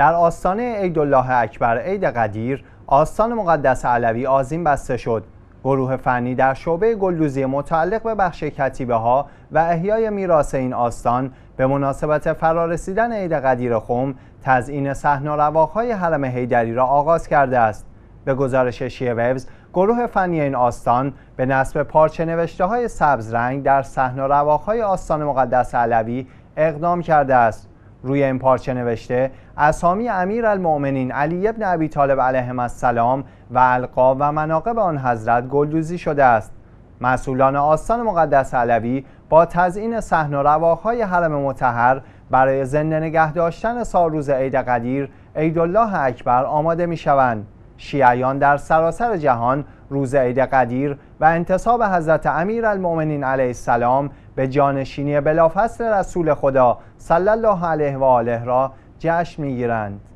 در آستانه عید الله اکبر عید قدیر آستان مقدس علوی آزین بسته شد گروه فنی در شعبه گلدوزی متعلق به بخش کتیبه ها و احیای میراث این آستان به مناسبت فرارسیدن عید قدیر خم تزئین صحن و های حرم حیدری را آغاز کرده است به گزارش شیه گروه فنی این آستان به نصب پارچه نوشته های سبز رنگ در صحن و رواقهای آستان مقدس علوی اقدام کرده است روی این پارچه نوشته اسامی امیر المؤمنین علی ابن ابی طالب علیهم السلام و القا و مناقب آن حضرت گلدوزی شده است مسئولان آستان مقدس علوی با تزئین صحن و رواهای حرم متحر برای زنده نگه داشتن سالروز عید قدیر عیدالله اکبر آماده می شوند. شیعیان در سراسر جهان روز عید قدیر و انتصاب حضرت امیر المؤمنین علیه السلام به جانشینی بلافصل رسول خدا صلی الله علیه و آله را جشن میگیرند.